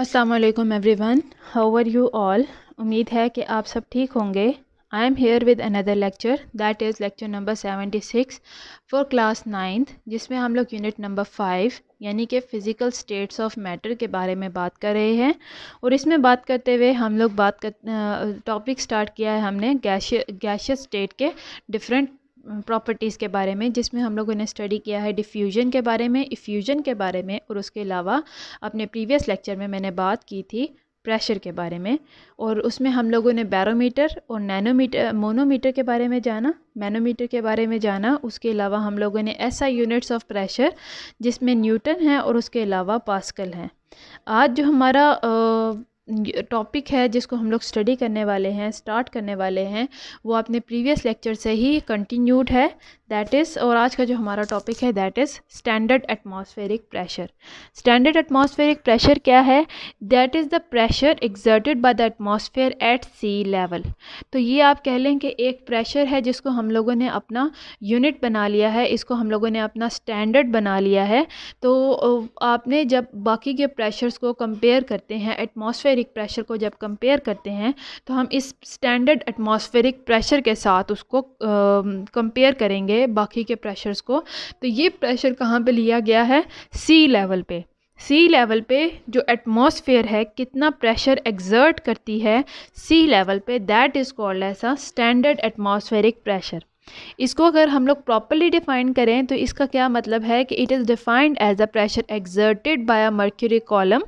Aslam every one how are you all उम्मीद है कि आप सब ठीक होंगे I am here with another lecture that is lecture number seventy six for class ninth जिसमें हम लोग यूनिट नंबर फाइव यानी कि फ़िज़िकल स्टेट्स ऑफ मैटर के बारे में बात कर रहे हैं और इसमें बात करते हुए हम लोग बात कर टॉपिक स्टार्ट किया है हमने गैश गैशियस स्टेट के डिफरेंट प्रॉपर्टीज़ के बारे में जिसमें हम लोगों ने स्टडी किया है डिफ्यूजन के बारे में इफ्यूजन के बारे में और उसके अलावा अपने प्रीवियस लेक्चर में मैंने बात की थी प्रेशर के बारे में और उसमें हम लोगों ने बैरोमीटर और नैनोमीटर मोनोमीटर के बारे में जाना मैनोमीटर के बारे में जाना उसके अलावा हम लोगों ने ऐसा यूनिट्स ऑफ प्रेशर जिसमें न्यूटन है और उसके अलावा पास्कल हैं आज जो हमारा टॉपिक है जिसको हम लोग स्टडी करने वाले हैं स्टार्ट करने वाले हैं वो अपने प्रीवियस लेक्चर से ही कंटिन्यूड है दैट इज़ और आज का जो हमारा टॉपिक है that is standard atmospheric pressure standard atmospheric pressure क्या है that is the pressure exerted by the atmosphere at sea level तो ये आप कह लें कि एक प्रेशर है जिसको हम लोगों ने अपना यूनिट बना लिया है इसको हम लोगों ने अपना स्टैंडर्ड बना लिया है तो आपने जब बाकी के प्रेशर्स को कंपेयर करते हैं एटमॉस्फेरिक प्रेशर को जब कंपेयर करते हैं तो हम इस स्टैंडर्ड एटमॉस्फेरिक प्रेशर के साथ उसको कंपेयर करेंगे है बाकी के प्रेशर्स को तो ये प्रेशर कहाँ पे लिया गया है सी लेवल पे सी लेवल पे जो एटमॉस्फेयर है कितना प्रेशर एग्जर्ट करती है सी लेवल पे that is called as a standard atmospheric pressure इसको अगर हम लोग प्रॉपरली डिफाइन करें तो इसका क्या मतलब है कि it is defined as a pressure exerted by a mercury column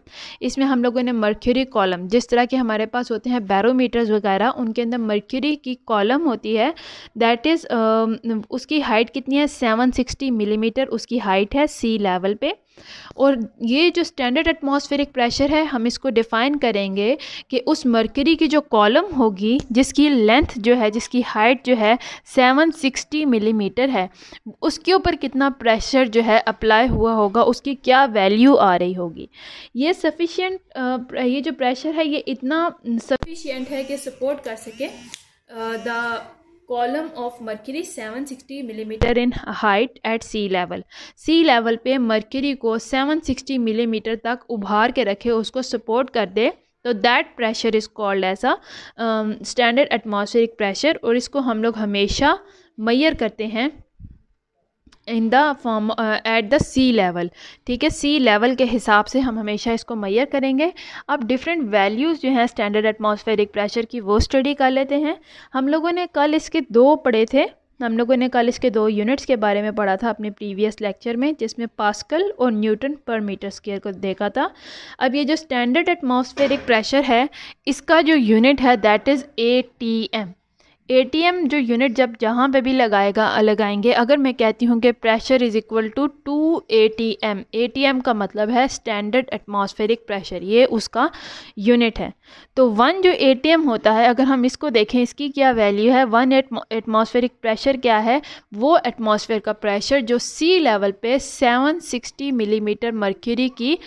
इसमें हम लोगों ने मर्क्यूरी कॉलम जिस तरह के हमारे पास होते हैं बैरोमीटर्स वगैरह उनके अंदर मर्क्यूरी की कॉलम होती है दैट इज़ um, उसकी हाइट कितनी है सेवन सिक्सटी मिलीमीटर उसकी हाइट है सी लेवल पर और ये जो स्टैंडर्ड एटमॉस्फेरिक प्रेशर है हम इसको डिफ़ाइन करेंगे कि उस मरकरी की जो कॉलम होगी जिसकी लेंथ जो है जिसकी हाइट जो है 760 मिलीमीटर mm है उसके ऊपर कितना प्रेशर जो है अप्लाई हुआ होगा उसकी क्या वैल्यू आ रही होगी ये सफिशिएंट ये जो प्रेशर है ये इतना सफिशियंट है कि सपोर्ट कर सके the column of mercury 760 millimetre in height at sea level sea level पे मर्करी को 760 मिलीमीटर तक उभार के रखे उसको सपोर्ट कर दे तो that pressure is called as a standard atmospheric pressure और इसको हम लोग हमेशा मैयर करते हैं in the form at the sea level ठीक है सी लेवल के हिसाब से हम हमेशा इसको मैयर करेंगे अब डिफरेंट वैल्यूज़ जो हैं स्टैंडर्ड एटमोसफेरिक प्रेशर की वो स्टडी कर लेते हैं हम लोगों ने कल इसके दो पढ़े थे हम लोगों ने कल इसके दो यूनिट्स के बारे में पढ़ा था अपने प्रीवियस लेक्चर में जिसमें पास्कल और न्यूटन पर मीटर स्केयर को देखा था अब ये जो स्टैंडर्ड एटमोसफेरिक प्रेशर है इसका जो यूनिट है that is A T M ATM जो यूनिट जब जहाँ पे भी लगाएगा लगाएंगे अगर मैं कहती हूँ कि pressure is equal to two ATM ATM का मतलब है स्टैंडर्ड एटमॉस्फेरिक प्रेशर ये उसका यूनिट है तो वन जो एटीएम होता है अगर हम इसको देखें इसकी क्या वैल्यू है वन एटमॉस्फेरिक प्रेशर क्या है वो एटमॉस्फेयर का प्रेशर जो सी लेवल पे 760 मिलीमीटर मरक्यूरी की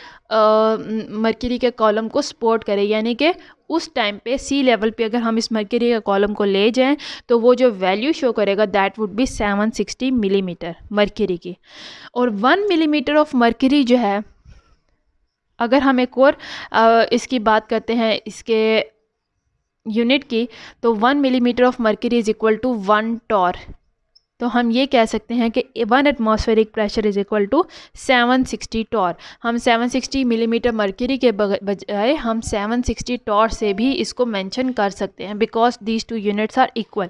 मर्क्यूरी के कॉलम को सपोर्ट करे यानी कि उस टाइम पे सी लेवल पे अगर हम इस मर्करी का कॉलम को ले जाएं तो वो जो वैल्यू शो करेगा that would be 760 millimetre mercury की और वन मिलीमीटर ऑफ मर्करी जो है अगर हम एक और इसकी बात करते हैं इसके यूनिट की तो one millimetre of mercury is equal to one torr तो हम ये कह सकते हैं कि one atmospheric pressure is equal to 760 torr हम 760 मिलीमीटर मीटर मर्क्यूरी के बजाय हम 760 टॉर से भी इसको मेंशन कर सकते हैं because these two units are equal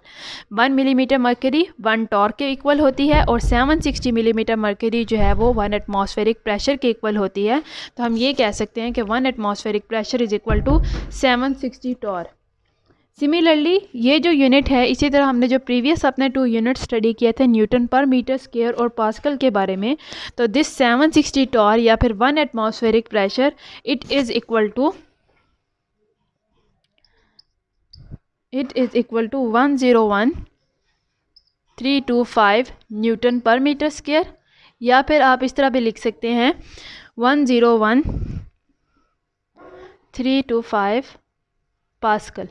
one millimetre mercury one torr के इक्वल होती है और 760 मिलीमीटर मीटर मर्क्यूरी जो है वो वन एटमॉस्फेरिक प्रेशर के इक्वल होती है तो हम ये कह सकते हैं कि one atmospheric pressure is equal to seven torr similarly ये जो यूनिट है इसी तरह हमने जो प्रीवियस अपने टू यूनिट स्टडी किए थे न्यूटन पर मीटर स्केयर और पास्कल के बारे में तो दिस 760 टॉर या फिर one atmospheric pressure it is equal to it is equal to one zero one three two five newton per metre square या फिर आप इस तरह भी लिख सकते हैं one zero one three two five pascal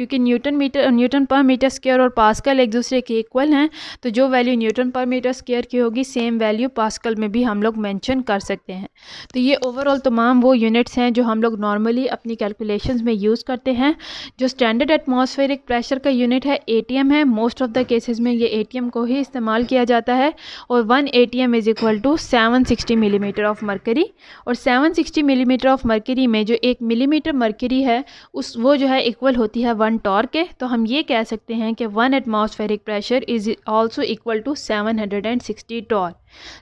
क्योंकि newton metre newton per metre square और पास्कल एक दूसरे के इक्वल हैं तो जो value newton per metre square की होगी सेम वैल्यू पास्कल में भी हम लोग मैंशन कर सकते हैं तो ये ओवरऑल तमाम वो यूनिट्स हैं जो हम लोग नॉर्मली अपनी कैलकुलेशन में यूज़ करते हैं जो स्टैंडर्ड एटमोसफेरिक प्रेशर का यूनिट है ए है मोस्ट ऑफ़ द केसेज में ये ए को ही इस्तेमाल किया जाता है और one A is equal to seven sixty millimetre of mercury और seven sixty millimetre of mercury में जो एक मिलीमीटर मरकरी है उस वो जो है इक्वल होती है वन वन टॉर्क है तो हम ये कह सकते हैं कि one atmospheric pressure is also equal to 760 torque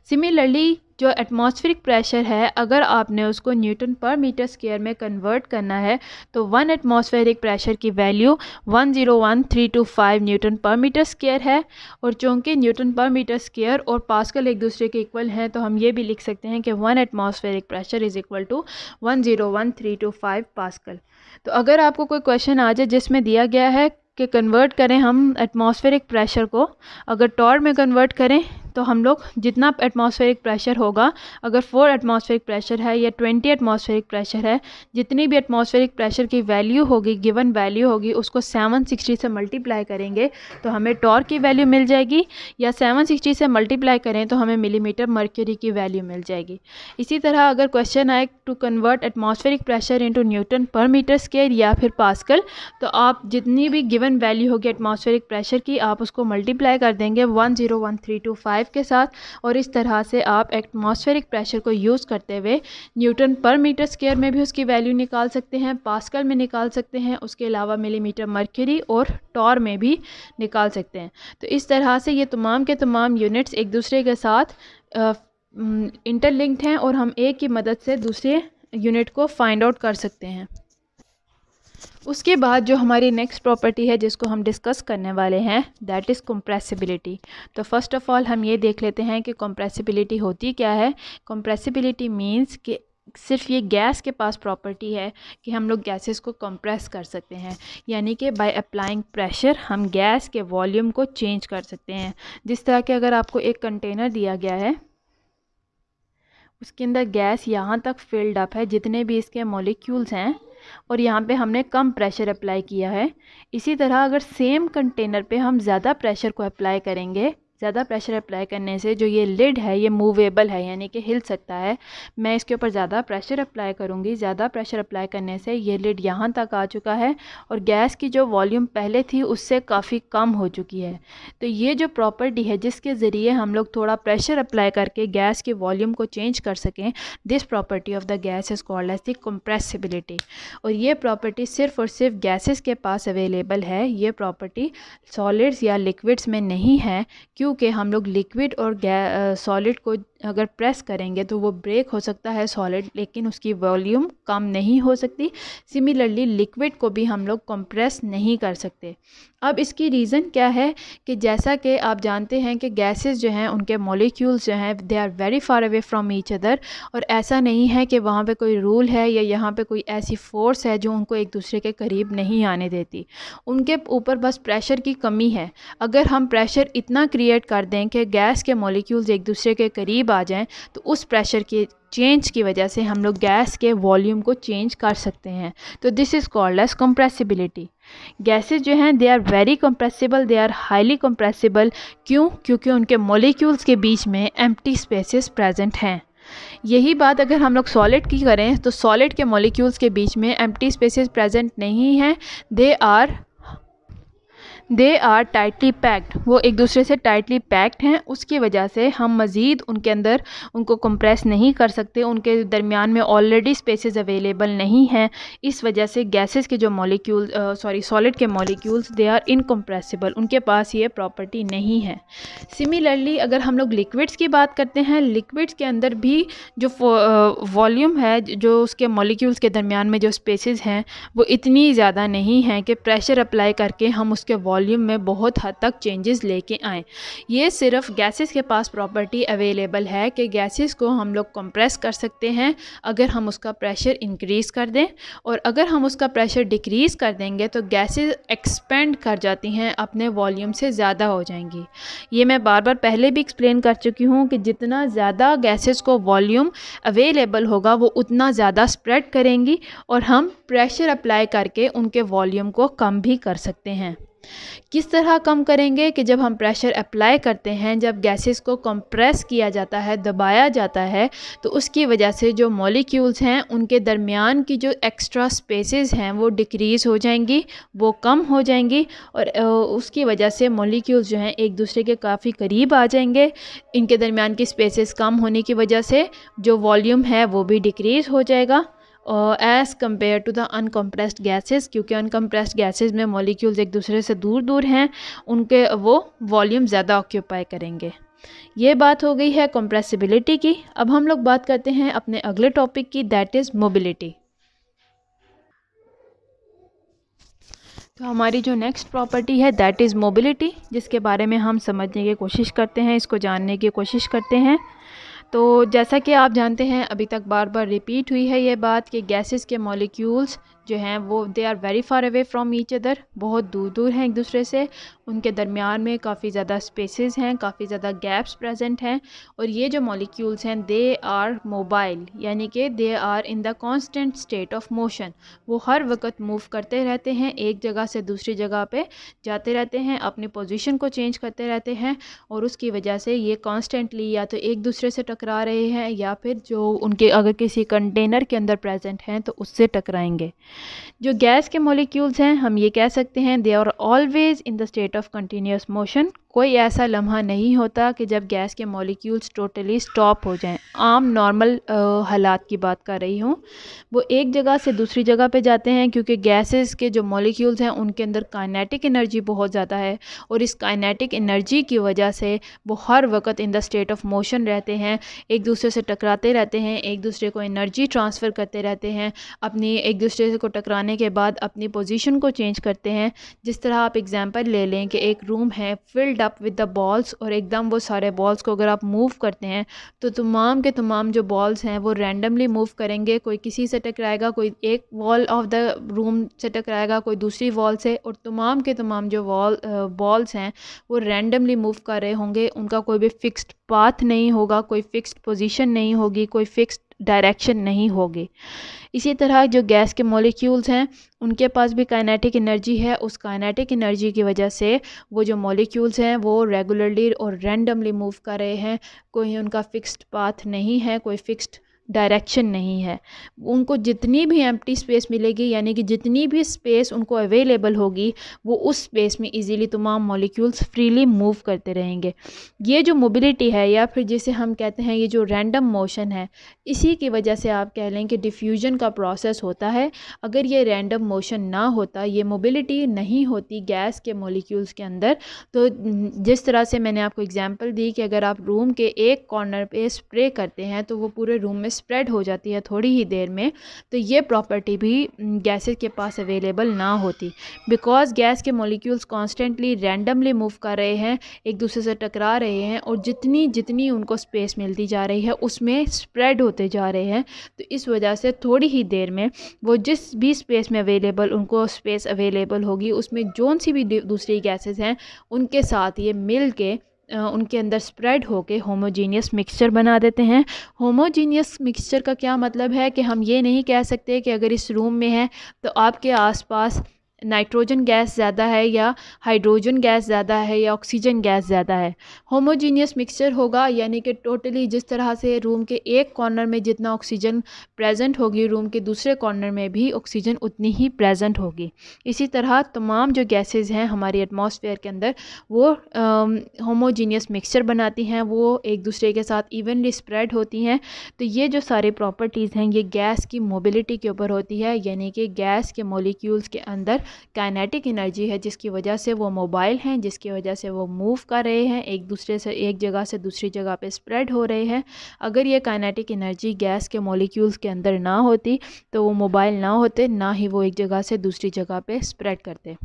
similarly जो एटमॉस्फेरिक प्रेशर है अगर आपने उसको न्यूटन पर मीटर स्केयर में कन्वर्ट करना है तो वन एटमॉस्फेरिक प्रेशर की value 101325 newton per metre square है और चूंकि न्यूटन पर मीटर स्केयर और पास्कल एक दूसरे के इक्वल हैं तो हम ये भी लिख सकते हैं कि one atmospheric pressure is equal to one one zero three five pascal तो अगर आपको कोई क्वेश्चन आ जाए जिसमें दिया गया है कि कन्वर्ट करें हम एटमॉस्फेरिक प्रेशर को अगर टॉर में कन्वर्ट करें तो हम लोग जितना एटमॉस्फेरिक प्रेशर होगा अगर फोर एटमॉस्फेरिक प्रेशर है या ट्वेंटी एटमॉस्फेरिक प्रेशर है जितनी भी एटमॉस्फेरिक प्रेशर की वैल्यू होगी गिवन वैल्यू होगी उसको सेवन सिक्सटी से मल्टीप्लाई करेंगे तो हमें टॉर्क की वैल्यू मिल जाएगी या सेवन सिक्सटी से मल्टीप्लाई करें तो हमें मिलीमीटर मर्क्यूरी की वैल्यू मिल जाएगी इसी तरह अगर क्वेश्चन आए to convert atmospheric pressure into newton per metre square या फिर पासकल तो आप जितनी भी गिवन वैल्यू होगी एटमॉस्फेरिक प्रेशर की आप उसको मल्टीप्लाई कर देंगे one zero one three two five 5 के साथ और इस तरह से आप एटमॉस्फेरिक प्रेशर को यूज़ करते हुए न्यूटन पर मीटर स्केयर में भी उसकी वैल्यू निकाल सकते हैं पास्कल में निकाल सकते हैं उसके अलावा मिलीमीटर मर्क्यूरी और टॉर में भी निकाल सकते हैं तो इस तरह से ये तमाम के तमाम यूनिट्स एक दूसरे के साथ इंटरलिंक्ड हैं और हम एक की मदद से दूसरे यूनिट को फाइंड आउट कर सकते हैं उसके बाद जो हमारी नेक्स्ट प्रॉपर्टी है जिसको हम डिस्कस करने वाले हैं दैट इज़ कंप्रेसिबिलिटी तो फर्स्ट ऑफ़ ऑल हम ये देख लेते हैं कि कंप्रेसिबिलिटी होती क्या है कंप्रेसिबिलिटी मींस कि सिर्फ ये गैस के पास प्रॉपर्टी है कि हम लोग गैसेस को कंप्रेस कर सकते हैं यानी कि बाय अप्लाइंग प्रेशर हम गैस के वॉल्यूम को चेंज कर सकते हैं जिस तरह के अगर आपको एक कंटेनर दिया गया है उसके अंदर गैस यहाँ तक फिल्ड अप है जितने भी इसके मोलिक्यूल्स हैं और यहाँ पे हमने कम प्रेशर अप्लाई किया है इसी तरह अगर सेम कंटेनर पे हम ज़्यादा प्रेशर को अप्लाई करेंगे ज़्यादा प्रेशर अप्लाई करने से जो ये लिड है ये मूवेबल है यानी कि हिल सकता है मैं इसके ऊपर ज़्यादा प्रेशर अप्लाई करूँगी ज़्यादा प्रेशर अप्लाई करने से ये लिड यहाँ तक आ चुका है और गैस की जो वॉल्यूम पहले थी उससे काफ़ी कम हो चुकी है तो ये जो प्रॉपर्टी है जिसके ज़रिए हम लोग थोड़ा प्रेशर अप्लाई करके गैस की वॉल्यूम को चेंज कर सकें this property of the gas is called as the compressibility और ये प्रॉपर्टी सिर्फ और सिर्फ गैसेस के पास अवेलेबल है ये प्रॉपर्टी सॉलिड्स या लिक्विड्स में नहीं है क्यों के हम लोग लिक्विड और सॉलिड को अगर प्रेस करेंगे तो वो ब्रेक हो सकता है सॉलिड लेकिन उसकी वॉल्यूम कम नहीं हो सकती सिमिलरली लिक्विड को भी हम लोग कंप्रेस नहीं कर सकते अब इसकी रीज़न क्या है कि जैसा कि आप जानते हैं कि गैसेस जो हैं उनके मॉलिक्यूल्स जो हैं they are very far away from each other और ऐसा नहीं है कि वहाँ पर कोई रूल है या यहाँ पर कोई ऐसी फ़ोर्स है जो उनको एक दूसरे के करीब नहीं आने देती उनके ऊपर बस प्रेशर की कमी है अगर हम प्रेशर इतना क्रिएट कर दें कि गैस के मोलिक्यूल्स एक दूसरे के करीब करीब आ जाएं तो उस प्रेशर के चेंज की वजह से हम लोग गैस के वॉल्यूम को चेंज कर सकते हैं तो this is called as compressibility gases जो हैं they are very compressible they are highly compressible क्यों क्योंकि उनके मोलिक्यूल्स के बीच में एम्प्टी स्पेसेस प्रेजेंट हैं यही बात अगर हम लोग सॉलिड की करें तो सॉलिड के मॉलिक्यूल्स के बीच में एम्प्टी स्पेसेस प्रेजेंट नहीं हैं they are they are tightly packed वो एक दूसरे से टाइटली पैक्ड हैं उसकी वजह से हम मज़ीद उनके अंदर उनको कंप्रेस नहीं कर सकते उनके दरमियान में ऑलरेडी स्पेसेस अवेलेबल नहीं हैं इस वजह से गैसेस के जो मॉलिक्यूल सॉरी सॉलिड के मॉलिक्यूल्स दे आर इनकम्प्रेसिबल उनके पास ये प्रॉपर्टी नहीं है सिमिलरली अगर हम लोग लिक्विड्स की बात करते हैं लिक्विड्स के अंदर भी जो वॉल्यूम है जो उसके मॉलिक्यूल्स के दरमियान में जो स्पेसिस हैं वो इतनी ज़्यादा नहीं हैं कि प्रेशर अप्लाई करके हम उसके वॉल वॉल्यूम में बहुत हद तक चेंजेस लेके आएँ ये सिर्फ गैसेस के पास प्रॉपर्टी अवेलेबल है कि गैसेस को हम लोग कंप्रेस कर सकते हैं अगर हम उसका प्रेशर इंक्रीज़ कर दें और अगर हम उसका प्रेशर डिक्रीज़ कर देंगे तो गैसेस एक्सपेंड कर जाती हैं अपने वॉल्यूम से ज़्यादा हो जाएंगी ये मैं बार बार पहले भी एक्सप्लेन कर चुकी हूँ कि जितना ज़्यादा गैसेस को वॉल्यूम अवेलेबल होगा वो उतना ज़्यादा स्प्रेड करेंगी और हम प्रेशर अप्लाई करके उनके वॉल्यूम को कम भी कर सकते हैं किस तरह कम करेंगे कि जब हम प्रेशर अप्लाई करते हैं जब गैसेस को कंप्रेस किया जाता है दबाया जाता है तो उसकी वजह से जो मॉलिक्यूल्स हैं उनके दरमियान की जो एक्स्ट्रा स्पेसेस हैं वो डिक्रीज़ हो जाएंगी वो कम हो जाएंगी और उसकी वजह से मॉलिक्यूल्स जो हैं एक दूसरे के काफ़ी करीब आ जाएंगे इनके दरमियान की स्पेसिस कम होने की वजह से जो वॉल्यूम है वो भी डिक्रीज़ हो जाएगा as compare to the uncompressed gases क्योंकि अनकम्प्रेस्ड गैसेज में मॉलिक्यूल्स एक दूसरे से दूर दूर हैं उनके वो वॉल्यूम ज़्यादा ऑक्यूपाई करेंगे ये बात हो गई है कंप्रेसिबिलिटी की अब हम लोग बात करते हैं अपने अगले टॉपिक की दैट इज़ मोबिलिटी तो हमारी जो नेक्स्ट प्रॉपर्टी है दैट इज़ मोबिलिटी जिसके बारे में हम समझने की कोशिश करते हैं इसको जानने की कोशिश करते हैं तो जैसा कि आप जानते हैं अभी तक बार बार रिपीट हुई है ये बात कि गैसेस के मॉलिक्यूल्स जो हैं वो they are very far away from each other बहुत दूर दूर हैं एक दूसरे से उनके दरमियान में काफ़ी ज़्यादा स्पेसेस हैं काफ़ी ज़्यादा गैप्स प्रेजेंट हैं और ये जो मॉलिक्यूल्स हैं दे आर मोबाइल यानी कि they are in the constant state of motion वो हर वक्त मूव करते रहते हैं एक जगह से दूसरी जगह पे जाते रहते हैं अपनी पोजिशन को चेंज करते रहते हैं और उसकी वजह से ये कॉन्स्टेंटली या तो एक दूसरे से टकरा रहे हैं या फिर जो उनके अगर किसी कंटेनर के अंदर प्रेजेंट हैं तो उससे टकराएंगे जो गैस के मोलिक्यूल्स हैं हम ये कह सकते हैं they are always in the state of continuous motion कोई ऐसा लम्हा नहीं होता कि जब गैस के मॉलिक्यूल्स टोटली स्टॉप हो जाएं आम नॉर्मल हालात की बात कर रही हूँ वो एक जगह से दूसरी जगह पे जाते हैं क्योंकि गैसेस के जो मॉलिक्यूल्स हैं उनके अंदर काइनेटिक एनर्जी बहुत ज़्यादा है और इस काइनेटिक एनर्जी की वजह से वो हर वक्त in the state of motion रहते हैं एक दूसरे से टकराते रहते हैं एक दूसरे को एनर्जी ट्रांसफ़र करते रहते हैं अपनी एक दूसरे को टकराने के बाद अपनी पोजिशन को चेंज करते हैं जिस तरह आप एग्ज़ाम्पल ले लें कि एक रूम है filled filled up with the balls और एकदम वो सारे बॉल्स को अगर आप मूव करते हैं तो तमाम के तमाम जो बॉल्स हैं वो रैंडमली मूव करेंगे कोई किसी से टकराएगा कोई एक वॉल ऑफ द रूम से टकराएगा कोई दूसरी वॉल से और तमाम के तमाम जो वॉल बॉल्स हैं वो रैंडमली मूव कर रहे होंगे उनका कोई भी फिक्स्ड पाथ नहीं होगा कोई फिक्स्ड पोजीशन नहीं होगी कोई फिक्स्ड डायरेक्शन नहीं होगी इसी तरह जो गैस के मॉलिक्यूल्स हैं उनके पास भी काइनेटिक एनर्जी है उस काइनेटिक एनर्जी की वजह से वो जो मॉलिक्यूल्स हैं वो रेगुलरली और रैंडमली मूव कर रहे हैं कोई उनका फिक्स्ड पाथ नहीं है कोई फिक्स्ड डायरेक्शन नहीं है उनको जितनी भी एम्प्टी स्पेस मिलेगी यानी कि जितनी भी स्पेस उनको अवेलेबल होगी वो उस स्पेस में इजीली तमाम मॉलिक्यूल्स फ्रीली मूव करते रहेंगे ये जो मोबिलिटी है या फिर जिसे हम कहते हैं ये जो रैंडम मोशन है इसी की वजह से आप कह लें कि डिफ्यूजन का प्रोसेस होता है अगर ये रैंडम मोशन ना होता ये मोबिलिटी नहीं होती गैस के मोलिक्यूल्स के अंदर तो जिस तरह से मैंने आपको एग्ज़ाम्पल दी कि अगर आप रूम के एक कॉर्नर पर स्प्रे करते हैं तो वो पूरे रूम में स्प्रेड हो जाती है थोड़ी ही देर में तो ये प्रॉपर्टी भी गैसेस के पास अवेलेबल ना होती बिकॉज़ गैस के मॉलिक्यूल्स कॉन्स्टेंटली रैंडमली मूव कर रहे हैं एक दूसरे से टकरा रहे हैं और जितनी जितनी उनको स्पेस मिलती जा रही है उसमें स्प्रेड होते जा रहे हैं तो इस वजह से थोड़ी ही देर में वो जिस भी स्पेस में अवेलेबल उनको स्पेस अवेलेबल होगी उसमें जौन सी भी दूसरी गैसेज हैं उनके साथ ये मिल के उनके अंदर स्प्रेड होके होमोजीनियस मिक्सचर बना देते हैं होमोजेनियस मिक्सचर का क्या मतलब है कि हम ये नहीं कह सकते कि अगर इस रूम में है तो आपके आसपास नाइट्रोजन गैस ज़्यादा है या हाइड्रोजन गैस ज़्यादा है या ऑक्सीजन गैस ज़्यादा है होमोजीनियस मिक्सचर होगा यानी कि टोटली जिस तरह से रूम के एक कॉर्नर में जितना ऑक्सीजन प्रेजेंट होगी रूम के दूसरे कॉर्नर में भी ऑक्सीजन उतनी ही प्रेजेंट होगी इसी तरह तमाम जो गैसेज हैं हमारी एटमॉस्फेयर के अंदर वो होमोजीनियस मिक्सचर बनाती हैं वो एक दूसरे के साथ इवनली स्प्रेड होती हैं तो ये जो सारे प्रॉपर्टीज़ हैं ये गैस की मोबिलिटी के ऊपर होती है यानी कि गैस के मोलिक्यूल्स के अंदर काइनेटिक एनर्जी है जिसकी वजह से वो मोबाइल हैं जिसकी वजह से वो मूव कर रहे हैं एक दूसरे से एक जगह से दूसरी जगह पे स्प्रेड हो रहे हैं अगर ये काइनेटिक एनर्जी गैस के मोलिक्यूल्स के अंदर ना होती तो वो मोबाइल ना होते ना ही वो एक जगह से दूसरी जगह पर स्प्रेड करते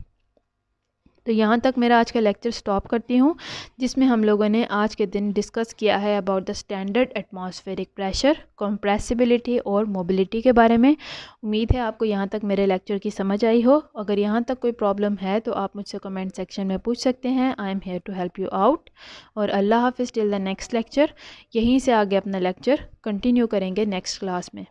तो यहाँ तक मेरा आज का लेक्चर स्टॉप करती हूँ जिसमें हम लोगों ने आज के दिन डिस्कस किया है about the standard atmospheric pressure compressibility और मोबिलिटी के बारे में उम्मीद है आपको यहाँ तक मेरे लेक्चर की समझ आई हो अगर यहाँ तक कोई प्रॉब्लम है तो आप मुझसे कमेंट सेक्शन में पूछ सकते हैं I am here to help you out और अल्लाह हाफिज़ टिल द नेक्स्ट लेक्चर यहीं से आगे अपना लेक्चर कंटिन्यू करेंगे नेक्स्ट क्लास में